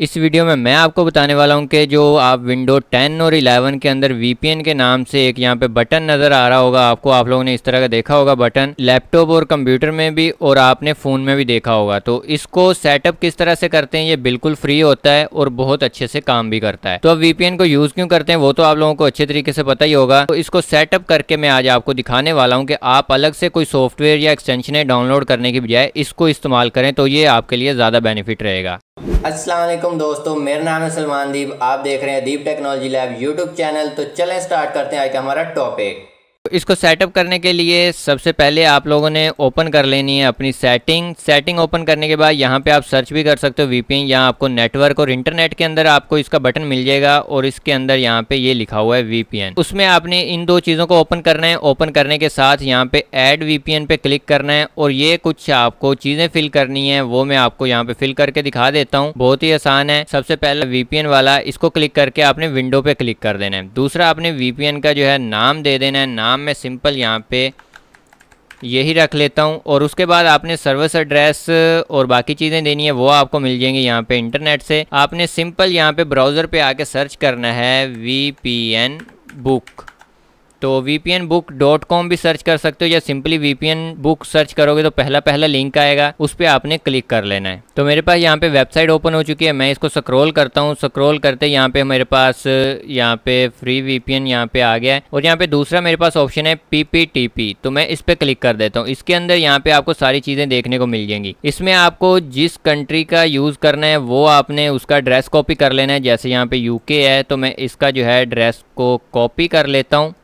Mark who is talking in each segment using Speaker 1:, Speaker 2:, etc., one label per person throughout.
Speaker 1: इस वीडियो में मैं आपको बताने वाला हूं कि जो आप विंडो 10 और 11 के अंदर वीपीएन के नाम से एक यहां पे बटन नज़र आ रहा होगा आपको आप लोगों ने इस तरह का देखा होगा बटन लैपटॉप और कंप्यूटर में भी और आपने फ़ोन में भी देखा होगा तो इसको सेटअप किस तरह से करते हैं ये बिल्कुल फ्री होता है और बहुत अच्छे से काम भी करता है तो अब वीपीएन को यूज़ क्यों करते हैं वो तो आप लोगों को अच्छे तरीके से पता ही होगा तो इसको सेटअप करके मैं आज आपको दिखाने वाला हूँ कि आप अलग से कोई सॉफ्टवेयर या एक्सटेंशन डाउनलोड करने की बजाय इसको इस्तेमाल करें तो ये आपके लिए ज़्यादा बेनिफिट रहेगा असलम दोस्तों मेरा नाम है सलमान दीप आप देख रहे हैं Deep technology lab YouTube channel तो चलें स्टार्ट करते हैं आज का हमारा टॉपिक इसको सेटअप करने के लिए सबसे पहले आप लोगों ने ओपन कर लेनी है अपनी सेटिंग सेटिंग ओपन करने के बाद यहाँ पे आप सर्च भी कर सकते हो वीपीएन यहाँ आपको नेटवर्क और इंटरनेट के अंदर आपको इसका बटन मिल जाएगा और इसके अंदर यहाँ पे ये लिखा हुआ है वीपीएन उसमें आपने इन दो चीज़ों को ओपन करना है ओपन करने के साथ यहाँ पे एड वीपीएन पे क्लिक करना है और ये कुछ आपको चीज़ें फिल करनी है वो मैं आपको यहाँ पे फिल करके दिखा देता हूँ बहुत ही आसान है सबसे पहले वीपीएन वाला इसको क्लिक करके आपने विंडो पे क्लिक कर देना है दूसरा आपने वीपीएन का जो है नाम दे देना है नाम नाम मैं सिंपल यहाँ पे यही रख लेता हूँ और उसके बाद आपने सर्विस एड्रेस और बाकी चीज़ें देनी है वो आपको मिल जाएंगी यहाँ पे इंटरनेट से आपने सिंपल यहाँ पे ब्राउज़र पे आके सर्च करना है वी पी एन बुक तो V P N book dot com भी सर्च कर सकते हो या simply V P N book search करोगे तो पहला पहला लिंक आएगा उस पर आपने क्लिक कर लेना है तो मेरे पास यहाँ पे वेबसाइट ओपन हो चुकी है मैं इसको स्क्रॉल करता हूँ स्क्रॉल करते यहाँ पे मेरे पास यहाँ पे फ्री वी पी एन यहाँ पे आ गया है और यहाँ पे दूसरा मेरे पास ऑप्शन है पी पी टी पी तो मैं इस पर क्लिक कर देता हूँ इसके अंदर यहाँ पे आपको सारी चीज़ें देखने को मिल जाएंगी इसमें आपको जिस कंट्री का यूज़ करना है वो आपने उसका ड्रेस कॉपी कर लेना है जैसे यहाँ पे यूके है तो मैं इसका जो है ड्रेस को कॉपी कर लेता हूँ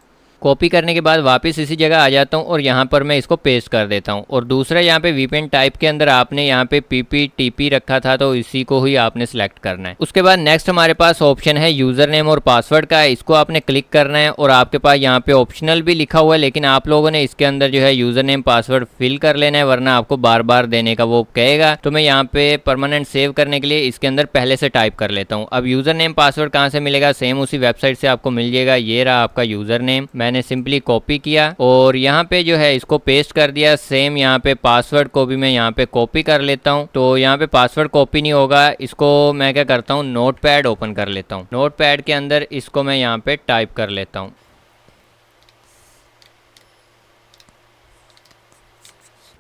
Speaker 1: कॉपी करने के बाद वापस इसी जगह आ जाता हूँ और यहाँ पर मैं इसको पेस्ट कर देता हूँ और दूसरा यहाँ पे वीपेन टाइप के अंदर आपने यहाँ पे पीपी टीपी रखा था तो इसी को ही आपने सेलेक्ट करना है उसके बाद नेक्स्ट हमारे पास ऑप्शन है यूजर नेम और पासवर्ड का इसको आपने क्लिक करना है और आपके पास यहाँ पे ऑप्शनल भी लिखा हुआ है लेकिन आप लोगों ने इसके अंदर जो है यूजर नेम पासवर्ड फिल कर लेना है वरना आपको बार बार देने का वो कहेगा तो मैं यहाँ पे परमानेंट सेव करने के लिए इसके अंदर पहले से टाइप कर लेता हूँ अब यूजर नेम पासवर्ड कहाँ से मिलेगा सेम उसी वेबसाइट से आपको मिल जाएगा ये रहा आपका यूजर नेम मैंने मैंने सिंपली कॉपी किया और यहाँ पे जो है इसको पेस्ट कर दिया सेम यहाँ पे पासवर्ड को भी मैं यहाँ पे कॉपी कर लेता हूँ तो यहाँ पे पासवर्ड कॉपी नहीं होगा इसको मैं क्या करता हूँ नोट ओपन कर लेता हूँ नोट के अंदर इसको मैं यहाँ पे टाइप कर लेता हूँ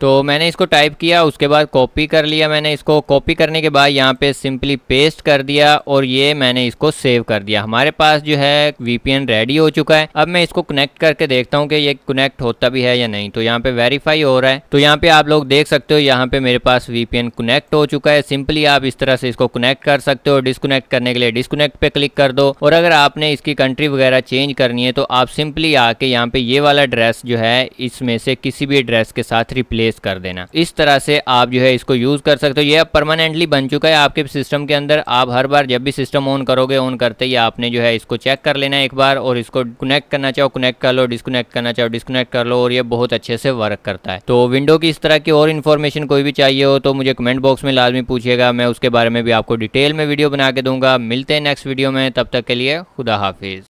Speaker 1: तो मैंने इसको टाइप किया उसके बाद कॉपी कर लिया मैंने इसको कॉपी करने के बाद यहाँ पे सिंपली पेस्ट कर दिया और ये मैंने इसको सेव कर दिया हमारे पास जो है वीपीएन रेडी हो चुका है अब मैं इसको कनेक्ट करके देखता हूँ कि ये कनेक्ट होता भी है या नहीं तो यहाँ पे वेरीफाई हो रहा है तो यहाँ पे आप लोग देख सकते हो यहाँ पे मेरे पास वीपीएन कनेक्ट हो चुका है सिंपली आप इस तरह से इसको कनेक्ट कर सकते हो डिसकनेक्ट करने के लिए डिसकनेक्ट पे क्लिक कर दो और अगर आपने इसकी कंट्री वगैरह चेंज करनी है तो आप सिंपली आके यहाँ पे ये वाला ड्रेस जो है इसमें से किसी भी ड्रेस के साथ रिप्लेस रिप्लेस कर देना इस तरह से आप जो है इसको यूज कर सकते हो ये अब परमानेंटली बन चुका है आपके सिस्टम के अंदर आप हर बार जब भी सिस्टम ऑन करोगे ऑन करते ही आपने जो है इसको चेक कर लेना एक बार और इसको कनेक्ट करना चाहो कनेक्ट कर लो डिसकनेक्ट करना चाहो डिस्कनेक्ट कर लो और ये बहुत अच्छे से वर्क करता है तो विंडो की इस तरह की और इन्फॉर्मेशन कोई भी चाहिए हो तो मुझे कमेंट बॉक्स में लाजमी पूछिएगा मैं उसके बारे में भी आपको डिटेल में वीडियो बना के दूंगा मिलते हैं नेक्स्ट वीडियो में तब तक के लिए खुदा हाफिज़